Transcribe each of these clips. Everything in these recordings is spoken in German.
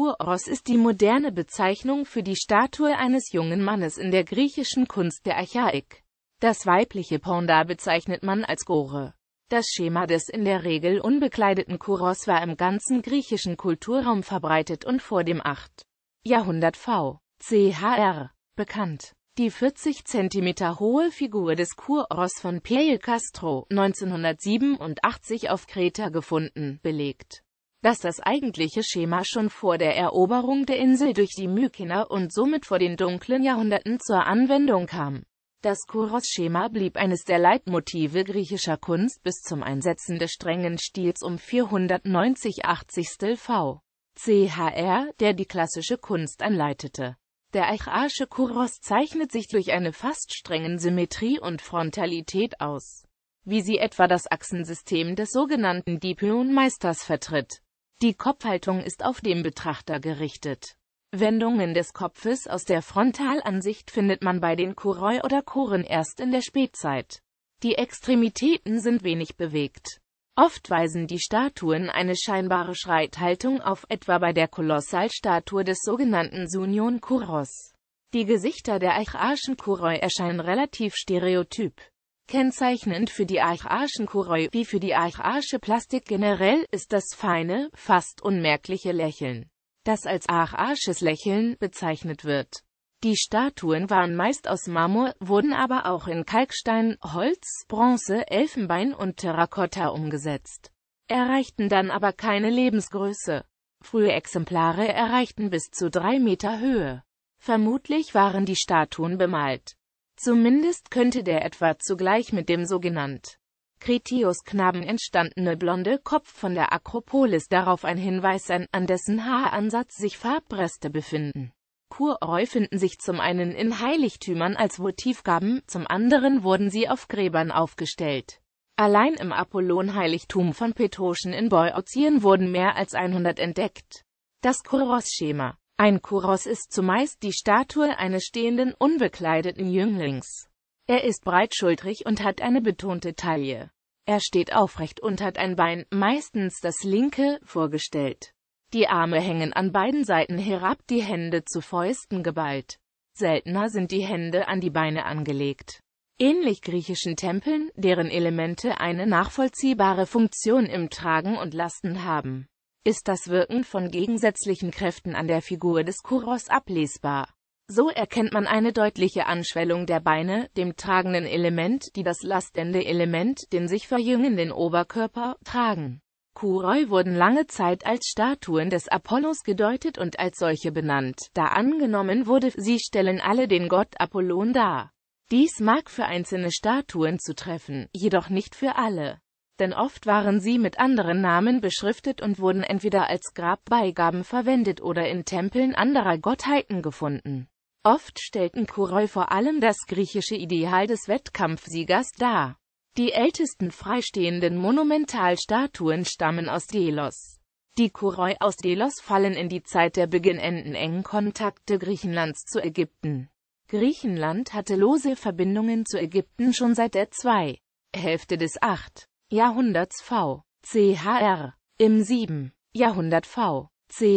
Kuros ist die moderne Bezeichnung für die Statue eines jungen Mannes in der griechischen Kunst der Archaik. Das weibliche Panda bezeichnet man als Gore. Das Schema des in der Regel unbekleideten Kuros war im ganzen griechischen Kulturraum verbreitet und vor dem 8. Jahrhundert v. chr. bekannt. Die 40 cm hohe Figur des Kuros von Peil Castro 1987 auf Kreta gefunden, belegt dass das eigentliche Schema schon vor der Eroberung der Insel durch die Mykener und somit vor den dunklen Jahrhunderten zur Anwendung kam. Das Kuros-Schema blieb eines der Leitmotive griechischer Kunst bis zum Einsetzen des strengen Stils um 490-80 v. CHR, der die klassische Kunst anleitete. Der archaische Kuros zeichnet sich durch eine fast strengen Symmetrie und Frontalität aus, wie sie etwa das Achsensystem des sogenannten Dipyon-Meisters vertritt. Die Kopfhaltung ist auf den Betrachter gerichtet. Wendungen des Kopfes aus der Frontalansicht findet man bei den Koroi oder Koren erst in der Spätzeit. Die Extremitäten sind wenig bewegt. Oft weisen die Statuen eine scheinbare Schreithaltung auf, etwa bei der Kolossalstatue des sogenannten Sunion Kuros. Die Gesichter der archaischen Kuroi erscheinen relativ stereotyp. Kennzeichnend für die archaischen Koroi, wie für die archaische Plastik generell, ist das feine, fast unmerkliche Lächeln, das als archaisches Lächeln bezeichnet wird. Die Statuen waren meist aus Marmor, wurden aber auch in Kalkstein, Holz, Bronze, Elfenbein und Terrakotta umgesetzt, erreichten dann aber keine Lebensgröße. Frühe Exemplare erreichten bis zu drei Meter Höhe. Vermutlich waren die Statuen bemalt. Zumindest könnte der etwa zugleich mit dem sogenannt Kritios Knaben entstandene blonde Kopf von der Akropolis darauf ein Hinweis sein, an dessen Haaransatz sich Farbreste befinden. Kuroi finden sich zum einen in Heiligtümern als Votivgaben, zum anderen wurden sie auf Gräbern aufgestellt. Allein im Apollon-Heiligtum von Petoschen in Boeotien wurden mehr als 100 entdeckt. Das Kuros-Schema ein Kuros ist zumeist die Statue eines stehenden, unbekleideten Jünglings. Er ist breitschultrig und hat eine betonte Taille. Er steht aufrecht und hat ein Bein, meistens das linke, vorgestellt. Die Arme hängen an beiden Seiten herab, die Hände zu Fäusten geballt. Seltener sind die Hände an die Beine angelegt. Ähnlich griechischen Tempeln, deren Elemente eine nachvollziehbare Funktion im Tragen und Lasten haben ist das Wirken von gegensätzlichen Kräften an der Figur des Kuros ablesbar. So erkennt man eine deutliche Anschwellung der Beine, dem tragenden Element, die das lastende Element, den sich verjüngenden Oberkörper, tragen. Kuroi wurden lange Zeit als Statuen des Apollos gedeutet und als solche benannt, da angenommen wurde, sie stellen alle den Gott Apollon dar. Dies mag für einzelne Statuen zutreffen, jedoch nicht für alle denn oft waren sie mit anderen Namen beschriftet und wurden entweder als Grabbeigaben verwendet oder in Tempeln anderer Gottheiten gefunden. Oft stellten Kuroi vor allem das griechische Ideal des Wettkampfsiegers dar. Die ältesten freistehenden Monumentalstatuen stammen aus Delos. Die Kuroi aus Delos fallen in die Zeit der beginnenden engen Kontakte Griechenlands zu Ägypten. Griechenland hatte lose Verbindungen zu Ägypten schon seit der 2. Hälfte des 8. Jahrhunderts v. chr. Im 7. Jahrhundert v.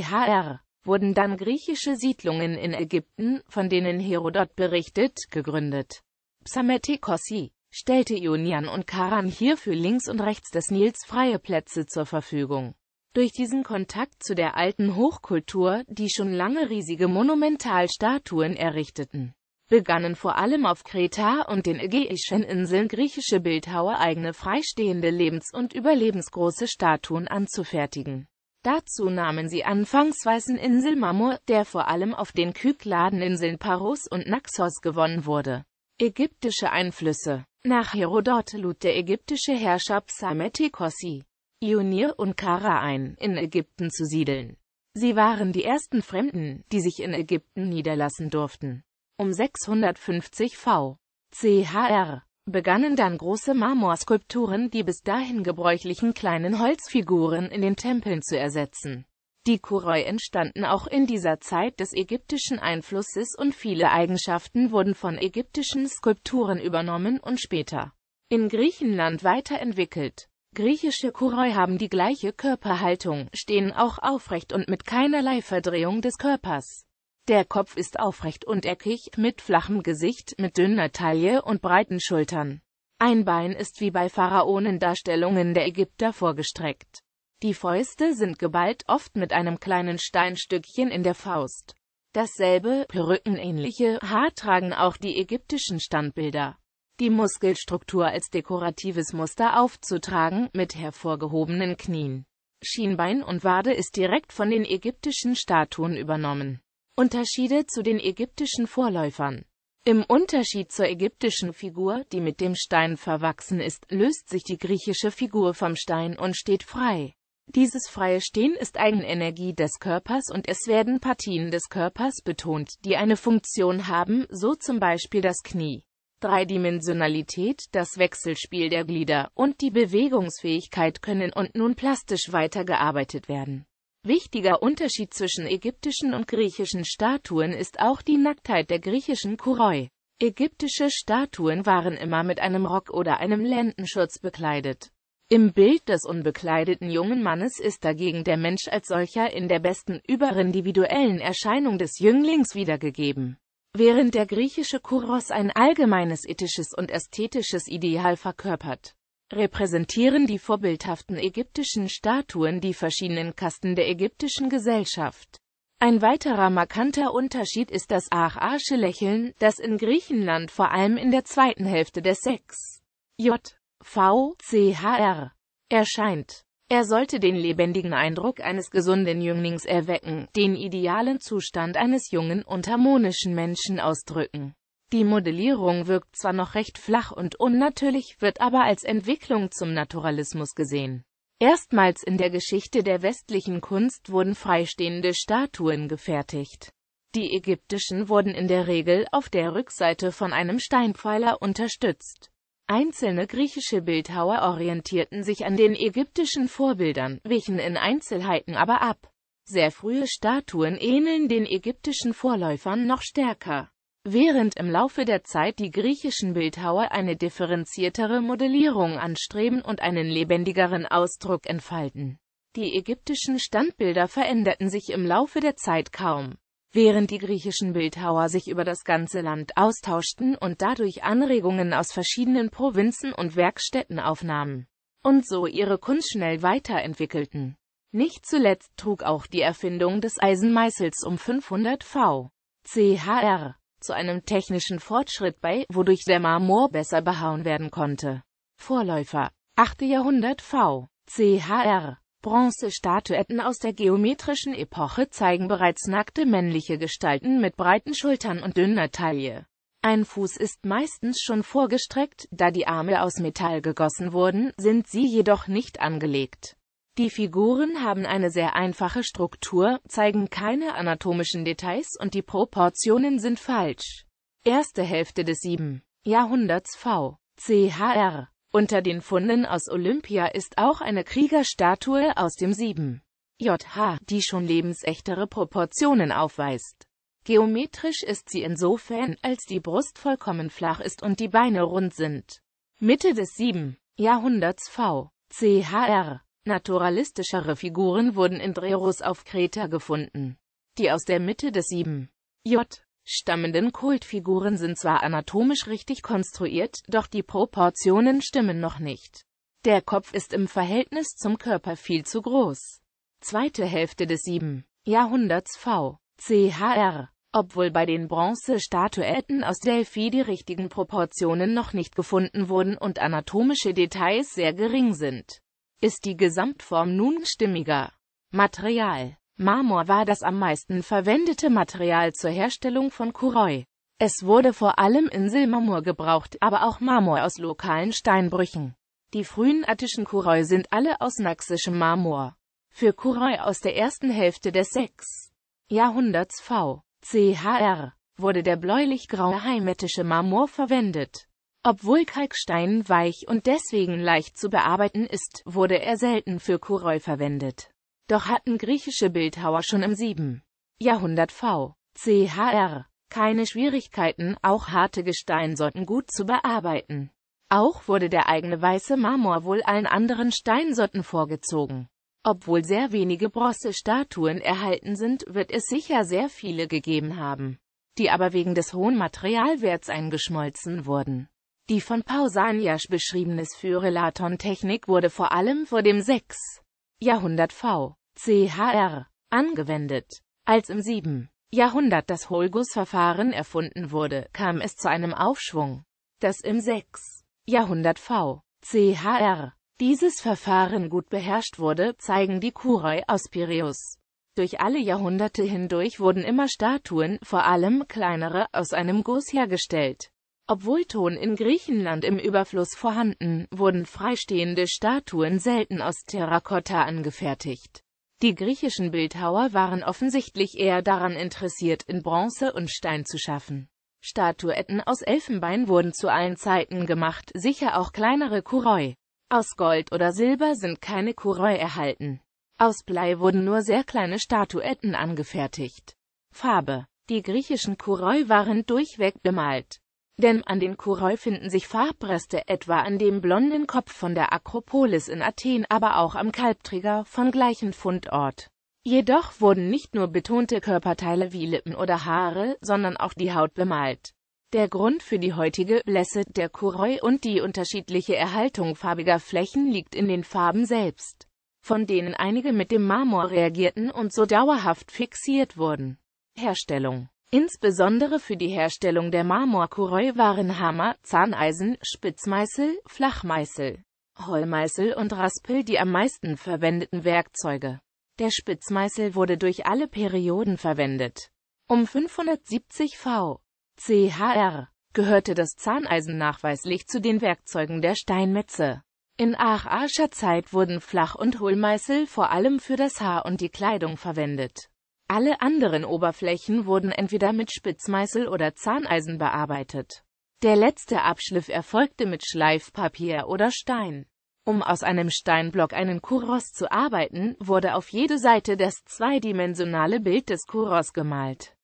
chr. wurden dann griechische Siedlungen in Ägypten, von denen Herodot berichtet, gegründet. Psametikosi stellte Ionian und Karan hierfür links und rechts des Nils freie Plätze zur Verfügung. Durch diesen Kontakt zu der alten Hochkultur, die schon lange riesige Monumentalstatuen errichteten, begannen vor allem auf Kreta und den Ägäischen Inseln griechische Bildhauer eigene freistehende Lebens- und überlebensgroße Statuen anzufertigen. Dazu nahmen sie anfangs weißen Inselmarmor, der vor allem auf den Kykladeninseln Paros und Naxos gewonnen wurde. Ägyptische Einflüsse Nach Herodot lud der ägyptische Herrscher Psametikossi Ionir und Kara ein, in Ägypten zu siedeln. Sie waren die ersten Fremden, die sich in Ägypten niederlassen durften um 650 v. CHR begannen dann große Marmorskulpturen die bis dahin gebräuchlichen kleinen Holzfiguren in den Tempeln zu ersetzen. Die Kuroi entstanden auch in dieser Zeit des ägyptischen Einflusses und viele Eigenschaften wurden von ägyptischen Skulpturen übernommen und später in Griechenland weiterentwickelt. Griechische Kuroi haben die gleiche Körperhaltung, stehen auch aufrecht und mit keinerlei Verdrehung des Körpers. Der Kopf ist aufrecht und eckig, mit flachem Gesicht, mit dünner Taille und breiten Schultern. Ein Bein ist wie bei Pharaonendarstellungen der Ägypter vorgestreckt. Die Fäuste sind geballt, oft mit einem kleinen Steinstückchen in der Faust. Dasselbe, perückenähnliche Haar tragen auch die ägyptischen Standbilder die Muskelstruktur als dekoratives Muster aufzutragen, mit hervorgehobenen Knien. Schienbein und Wade ist direkt von den ägyptischen Statuen übernommen. Unterschiede zu den ägyptischen Vorläufern Im Unterschied zur ägyptischen Figur, die mit dem Stein verwachsen ist, löst sich die griechische Figur vom Stein und steht frei. Dieses freie Stehen ist Eigenenergie des Körpers und es werden Partien des Körpers betont, die eine Funktion haben, so zum Beispiel das Knie. Dreidimensionalität, das Wechselspiel der Glieder und die Bewegungsfähigkeit können und nun plastisch weitergearbeitet werden. Wichtiger Unterschied zwischen ägyptischen und griechischen Statuen ist auch die Nacktheit der griechischen Kuroi. Ägyptische Statuen waren immer mit einem Rock oder einem Lendenschutz bekleidet. Im Bild des unbekleideten jungen Mannes ist dagegen der Mensch als solcher in der besten überindividuellen Erscheinung des Jünglings wiedergegeben. Während der griechische Kuros ein allgemeines ethisches und ästhetisches Ideal verkörpert, repräsentieren die vorbildhaften ägyptischen Statuen die verschiedenen Kasten der ägyptischen Gesellschaft. Ein weiterer markanter Unterschied ist das archaische Lächeln, das in Griechenland vor allem in der zweiten Hälfte des 6. J. V. C. H. R. erscheint. Er sollte den lebendigen Eindruck eines gesunden Jünglings erwecken, den idealen Zustand eines jungen und harmonischen Menschen ausdrücken. Die Modellierung wirkt zwar noch recht flach und unnatürlich, wird aber als Entwicklung zum Naturalismus gesehen. Erstmals in der Geschichte der westlichen Kunst wurden freistehende Statuen gefertigt. Die ägyptischen wurden in der Regel auf der Rückseite von einem Steinpfeiler unterstützt. Einzelne griechische Bildhauer orientierten sich an den ägyptischen Vorbildern, wichen in Einzelheiten aber ab. Sehr frühe Statuen ähneln den ägyptischen Vorläufern noch stärker. Während im Laufe der Zeit die griechischen Bildhauer eine differenziertere Modellierung anstreben und einen lebendigeren Ausdruck entfalten. Die ägyptischen Standbilder veränderten sich im Laufe der Zeit kaum. Während die griechischen Bildhauer sich über das ganze Land austauschten und dadurch Anregungen aus verschiedenen Provinzen und Werkstätten aufnahmen und so ihre Kunst schnell weiterentwickelten. Nicht zuletzt trug auch die Erfindung des Eisenmeißels um 500 v. chr zu einem technischen Fortschritt bei, wodurch der Marmor besser behauen werden konnte. Vorläufer 8. Jahrhundert v. CHR Bronzestatuetten aus der geometrischen Epoche zeigen bereits nackte männliche Gestalten mit breiten Schultern und dünner Taille. Ein Fuß ist meistens schon vorgestreckt, da die Arme aus Metall gegossen wurden, sind sie jedoch nicht angelegt. Die Figuren haben eine sehr einfache Struktur, zeigen keine anatomischen Details und die Proportionen sind falsch. Erste Hälfte des 7. Jahrhunderts v. CHR. Unter den Funden aus Olympia ist auch eine Kriegerstatue aus dem 7. JH, die schon lebensechtere Proportionen aufweist. Geometrisch ist sie insofern, als die Brust vollkommen flach ist und die Beine rund sind. Mitte des 7. Jahrhunderts v. CHR Naturalistischere Figuren wurden in Dreros auf Kreta gefunden. Die aus der Mitte des 7. J. stammenden Kultfiguren sind zwar anatomisch richtig konstruiert, doch die Proportionen stimmen noch nicht. Der Kopf ist im Verhältnis zum Körper viel zu groß. Zweite Hälfte des 7. Jahrhunderts v. chr. Obwohl bei den Bronzestatuetten aus Delphi die richtigen Proportionen noch nicht gefunden wurden und anatomische Details sehr gering sind ist die Gesamtform nun stimmiger. Material Marmor war das am meisten verwendete Material zur Herstellung von Kuroi. Es wurde vor allem Inselmarmor gebraucht, aber auch Marmor aus lokalen Steinbrüchen. Die frühen attischen Kuroi sind alle aus naxischem Marmor. Für Kuroi aus der ersten Hälfte des 6. Jahrhunderts v. CHR wurde der bläulich-graue heimetische Marmor verwendet. Obwohl Kalkstein weich und deswegen leicht zu bearbeiten ist, wurde er selten für Kuroi verwendet. Doch hatten griechische Bildhauer schon im 7. Jahrhundert v. CHR keine Schwierigkeiten, auch harte Gesteinsorten gut zu bearbeiten. Auch wurde der eigene weiße Marmor wohl allen anderen Steinsorten vorgezogen. Obwohl sehr wenige Bronzestatuen erhalten sind, wird es sicher sehr viele gegeben haben, die aber wegen des hohen Materialwerts eingeschmolzen wurden. Die von Pausanias beschriebene Sphyrelaton-Technik wurde vor allem vor dem 6. Jahrhundert v. CHR angewendet. Als im 7. Jahrhundert das Holgus-Verfahren erfunden wurde, kam es zu einem Aufschwung. Das im 6. Jahrhundert v. CHR dieses Verfahren gut beherrscht wurde, zeigen die Kuroi aus Piräus. Durch alle Jahrhunderte hindurch wurden immer Statuen, vor allem kleinere, aus einem Guss hergestellt. Obwohl Ton in Griechenland im Überfluss vorhanden, wurden freistehende Statuen selten aus Terrakotta angefertigt. Die griechischen Bildhauer waren offensichtlich eher daran interessiert, in Bronze und Stein zu schaffen. Statuetten aus Elfenbein wurden zu allen Zeiten gemacht, sicher auch kleinere Kuroi. Aus Gold oder Silber sind keine Kuroi erhalten. Aus Blei wurden nur sehr kleine Statuetten angefertigt. Farbe Die griechischen Kuroi waren durchweg bemalt denn an den Kuroi finden sich Farbreste etwa an dem blonden Kopf von der Akropolis in Athen, aber auch am Kalbträger von gleichem Fundort. Jedoch wurden nicht nur betonte Körperteile wie Lippen oder Haare, sondern auch die Haut bemalt. Der Grund für die heutige Blässe der Kuroi und die unterschiedliche Erhaltung farbiger Flächen liegt in den Farben selbst, von denen einige mit dem Marmor reagierten und so dauerhaft fixiert wurden. Herstellung Insbesondere für die Herstellung der Marmorkuroi waren Hammer, Zahneisen, Spitzmeißel, Flachmeißel, Hohlmeißel und Raspel die am meisten verwendeten Werkzeuge. Der Spitzmeißel wurde durch alle Perioden verwendet. Um 570 v. chr. gehörte das Zahneisen nachweislich zu den Werkzeugen der Steinmetze. In achaischer Zeit wurden Flach- und Hohlmeißel vor allem für das Haar und die Kleidung verwendet. Alle anderen Oberflächen wurden entweder mit Spitzmeißel oder Zahneisen bearbeitet. Der letzte Abschliff erfolgte mit Schleifpapier oder Stein. Um aus einem Steinblock einen Kuros zu arbeiten, wurde auf jede Seite das zweidimensionale Bild des Kuros gemalt.